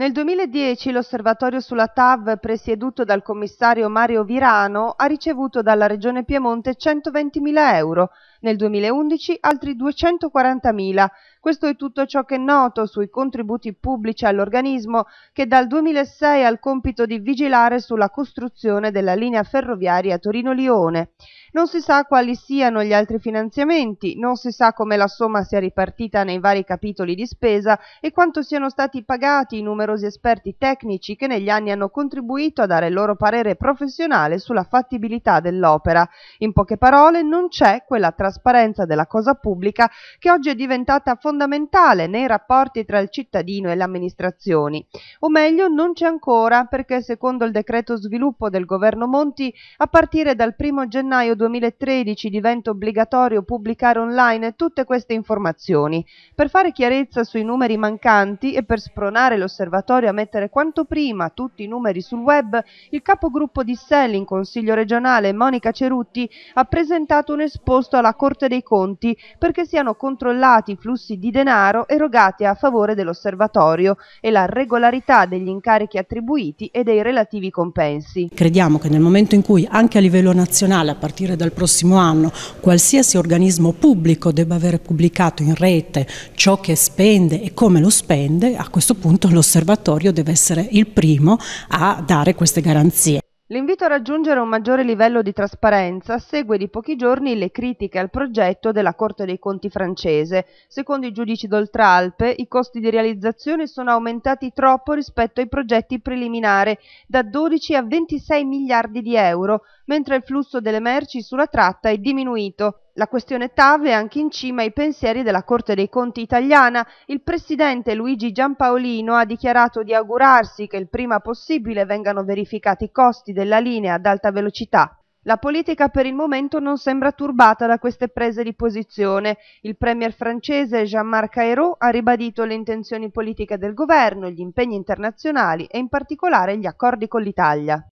Nel 2010 l'osservatorio sulla TAV, presieduto dal commissario Mario Virano, ha ricevuto dalla Regione Piemonte 120.000 euro, nel 2011 altri 240.000, questo è tutto ciò che è noto sui contributi pubblici all'organismo che dal 2006 ha il compito di vigilare sulla costruzione della linea ferroviaria Torino-Lione. Non si sa quali siano gli altri finanziamenti, non si sa come la somma sia ripartita nei vari capitoli di spesa e quanto siano stati pagati i numerosi esperti tecnici che negli anni hanno contribuito a dare il loro parere professionale sulla fattibilità dell'opera. In poche parole, non c'è quella trasparenza della cosa pubblica che oggi è diventata fondamentale fondamentale nei rapporti tra il cittadino e le amministrazioni, o meglio non c'è ancora perché secondo il decreto sviluppo del governo Monti a partire dal 1 gennaio 2013 diventa obbligatorio pubblicare online tutte queste informazioni. Per fare chiarezza sui numeri mancanti e per spronare l'osservatorio a mettere quanto prima tutti i numeri sul web, il capogruppo di SEL in Consiglio regionale Monica Cerutti ha presentato un esposto alla Corte dei Conti perché siano controllati i flussi di denaro erogati a favore dell'osservatorio e la regolarità degli incarichi attribuiti e dei relativi compensi. Crediamo che nel momento in cui anche a livello nazionale, a partire dal prossimo anno, qualsiasi organismo pubblico debba avere pubblicato in rete ciò che spende e come lo spende, a questo punto l'osservatorio deve essere il primo a dare queste garanzie. L'invito a raggiungere un maggiore livello di trasparenza segue di pochi giorni le critiche al progetto della Corte dei Conti francese. Secondo i giudici d'Oltralpe, i costi di realizzazione sono aumentati troppo rispetto ai progetti preliminari, da 12 a 26 miliardi di euro, mentre il flusso delle merci sulla tratta è diminuito. La questione TAV è anche in cima ai pensieri della Corte dei Conti italiana. Il presidente Luigi Giampaolino ha dichiarato di augurarsi che il prima possibile vengano verificati i costi della linea ad alta velocità. La politica per il momento non sembra turbata da queste prese di posizione. Il premier francese Jean-Marc Ayrault ha ribadito le intenzioni politiche del governo, gli impegni internazionali e in particolare gli accordi con l'Italia.